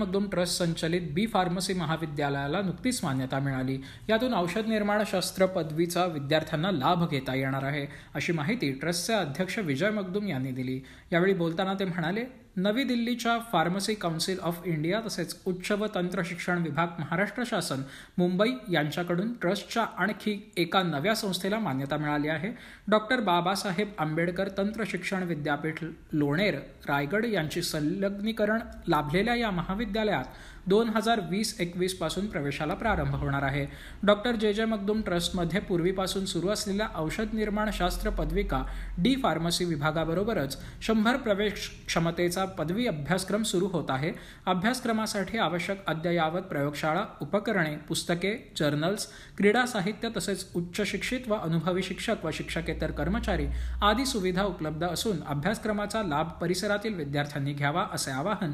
Magdum trust संचलित बी pharmacy महाविद्यालयाला नुकतीच मान्यता मिळाली यातून औषध निर्माण शास्त्र पदवीचा विद्यार्थ्यांना लाभ घेता येणार आहे अशी माहिती ट्रस्टचे अध्यक्ष विजय मगदूम यांनी दिली यावेळी बोलताना ते म्हणाले नवी दिल्लीच्या फार्मसी काउन्सिल ऑफ इंडिया तसेच उच्च व तंत्र शिक्षण विभाग महाराष्ट्र शासन मुंबई यांच्याकडून ट्रस्टच्या आणखी एका नव्या संस्थेला मान्यता मिळाली आहे डॉक्टर बाबासाहेब आंबेडकर तंत्र शिक्षण विद्यापीठ लोणेर रायगड यांची संलग्नीकरण लाभलेल्या या महाविद्यालयात दोन हजार वीस एकवीस पासून प्रवेशाला प्रारंभ होणार आहे डॉक्टर जे जे मगदूम ट्रस्टमध्ये पूर्वीपासून सुरू असलेल्या औषध निर्माण शास्त्र पदविका डी फार्मसी विभागाबरोबरच शंभर प्रवेश क्षमतेचा पदवी अभ्यासक्रम सुरू होत आहे अभ्यासक्रमासाठी आवश्यक अद्ययावत प्रयोगशाळा उपकरणे पुस्तके जर्नल्स क्रीडा साहित्य तसेच उच्च शिक्षित व अनुभवी शिक्षक व शिक्षकेतर कर्मचारी आदी सुविधा उपलब्ध असून अभ्यासक्रमाचा लाभ परिसरातील विद्यार्थ्यांनी घ्यावा असे आवाहन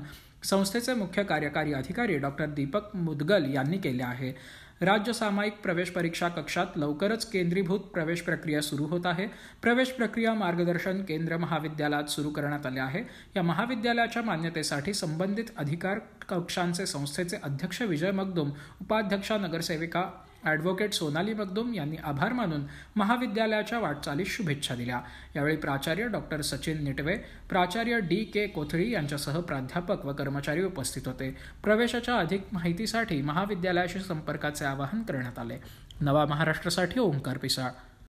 संस्थेचे मुख्य कार्यकारी अधिकारी डॉक्टर दीपक मुदगल यांनी केले आहे राज्य सामायिक प्रवेश परीक्षा कक्षात लवकरच केंद्रीभूत प्रवेश प्रक्रिया सुरू होत आहे प्रवेश प्रक्रिया मार्गदर्शन केंद्र महाविद्यालयात सुरू करण्यात आले आहे या महाविद्यालयाच्या मान्यतेसाठी संबंधित अधिकार कक्षांचे संस्थेचे अध्यक्ष विजय मगदुम उपाध्यक्षा नगरसेविका ॲडव्होकेट सोनाली बगदुम यांनी आभार मानून महाविद्यालयाच्या वाटचालीस शुभेच्छा दिल्या यावेळी प्राचार्य डॉक्टर सचिन निटवे प्राचार्य डी के कोथळी यांच्यासह प्राध्यापक व कर्मचारी उपस्थित होते प्रवेशाच्या अधिक माहितीसाठी महाविद्यालयाशी संपर्काचे आवाहन करण्यात आले नवा महाराष्ट्रासाठी ओंकार पिसाळ